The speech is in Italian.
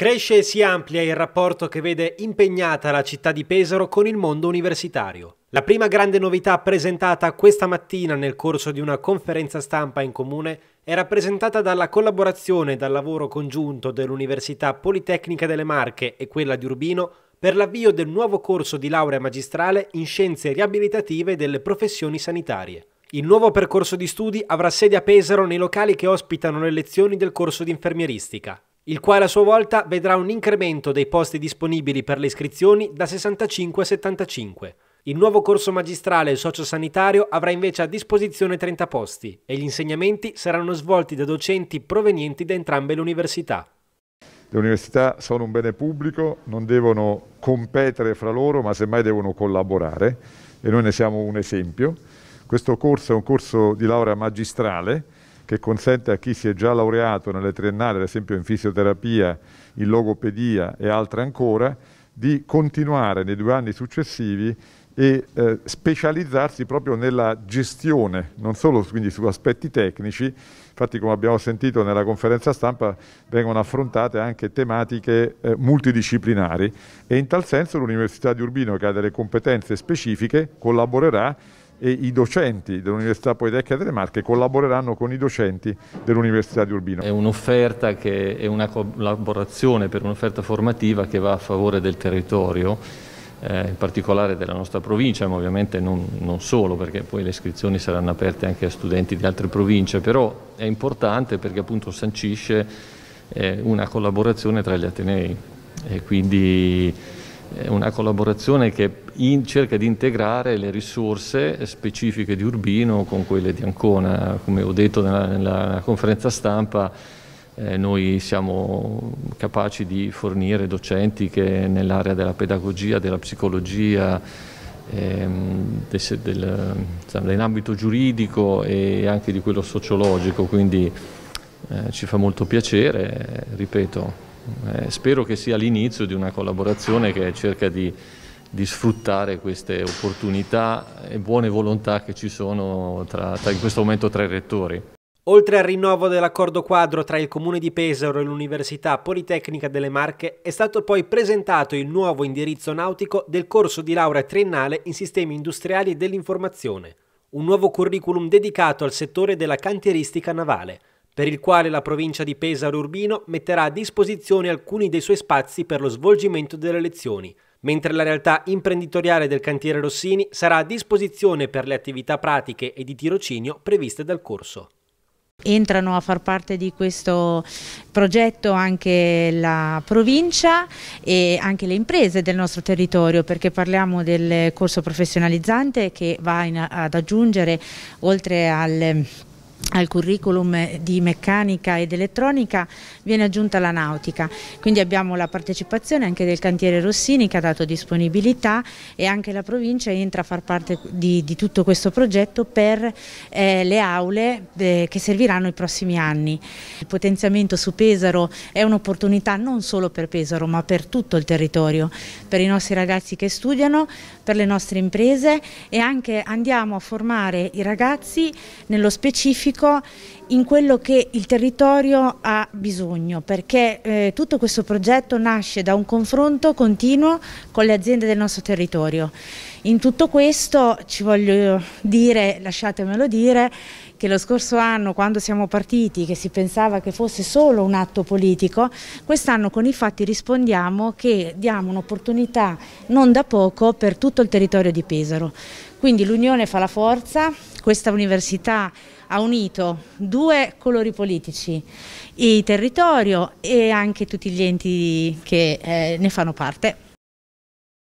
Cresce e si amplia il rapporto che vede impegnata la città di Pesaro con il mondo universitario. La prima grande novità presentata questa mattina nel corso di una conferenza stampa in comune è rappresentata dalla collaborazione e dal lavoro congiunto dell'Università Politecnica delle Marche e quella di Urbino per l'avvio del nuovo corso di laurea magistrale in scienze riabilitative delle professioni sanitarie. Il nuovo percorso di studi avrà sede a Pesaro nei locali che ospitano le lezioni del corso di infermieristica, il quale a sua volta vedrà un incremento dei posti disponibili per le iscrizioni da 65 a 75. Il nuovo corso magistrale sociosanitario avrà invece a disposizione 30 posti e gli insegnamenti saranno svolti da docenti provenienti da entrambe le università. Le università sono un bene pubblico, non devono competere fra loro, ma semmai devono collaborare e noi ne siamo un esempio. Questo corso è un corso di laurea magistrale che consente a chi si è già laureato nelle triennali, ad esempio in fisioterapia, in logopedia e altre ancora, di continuare nei due anni successivi e eh, specializzarsi proprio nella gestione, non solo quindi su aspetti tecnici, infatti come abbiamo sentito nella conferenza stampa vengono affrontate anche tematiche eh, multidisciplinari e in tal senso l'Università di Urbino che ha delle competenze specifiche collaborerà e i docenti dell'Università Politecnica delle Marche collaboreranno con i docenti dell'Università di Urbino. È un'offerta che è una collaborazione per un'offerta formativa che va a favore del territorio, eh, in particolare della nostra provincia, ma ovviamente non, non solo perché poi le iscrizioni saranno aperte anche a studenti di altre province, però è importante perché appunto sancisce eh, una collaborazione tra gli Atenei e quindi è una collaborazione che in, cerca di integrare le risorse specifiche di Urbino con quelle di Ancona. Come ho detto nella, nella conferenza stampa, eh, noi siamo capaci di fornire docenti che nell'area della pedagogia, della psicologia, ehm, del, del, insomma, in ambito giuridico e anche di quello sociologico, quindi eh, ci fa molto piacere, ripeto, eh, spero che sia l'inizio di una collaborazione che cerca di di sfruttare queste opportunità e buone volontà che ci sono tra, tra, in questo momento tra i rettori. Oltre al rinnovo dell'accordo quadro tra il Comune di Pesaro e l'Università Politecnica delle Marche, è stato poi presentato il nuovo indirizzo nautico del corso di laurea triennale in sistemi industriali dell'informazione, un nuovo curriculum dedicato al settore della cantieristica navale, per il quale la provincia di Pesaro Urbino metterà a disposizione alcuni dei suoi spazi per lo svolgimento delle lezioni, mentre la realtà imprenditoriale del cantiere Rossini sarà a disposizione per le attività pratiche e di tirocinio previste dal corso. Entrano a far parte di questo progetto anche la provincia e anche le imprese del nostro territorio perché parliamo del corso professionalizzante che va in, ad aggiungere oltre al al curriculum di meccanica ed elettronica viene aggiunta la nautica, quindi abbiamo la partecipazione anche del cantiere Rossini che ha dato disponibilità e anche la provincia entra a far parte di, di tutto questo progetto per eh, le aule eh, che serviranno i prossimi anni. Il potenziamento su Pesaro è un'opportunità non solo per Pesaro ma per tutto il territorio, per i nostri ragazzi che studiano, per le nostre imprese e anche andiamo a formare i ragazzi nello specifico specifico in quello che il territorio ha bisogno, perché eh, tutto questo progetto nasce da un confronto continuo con le aziende del nostro territorio. In tutto questo ci voglio dire, lasciatemelo dire, che lo scorso anno quando siamo partiti, che si pensava che fosse solo un atto politico, quest'anno con i fatti rispondiamo che diamo un'opportunità non da poco per tutto il territorio di Pesaro. Quindi l'unione fa la forza, questa università ha unito due colori politici, il territorio e anche tutti gli enti che eh, ne fanno parte.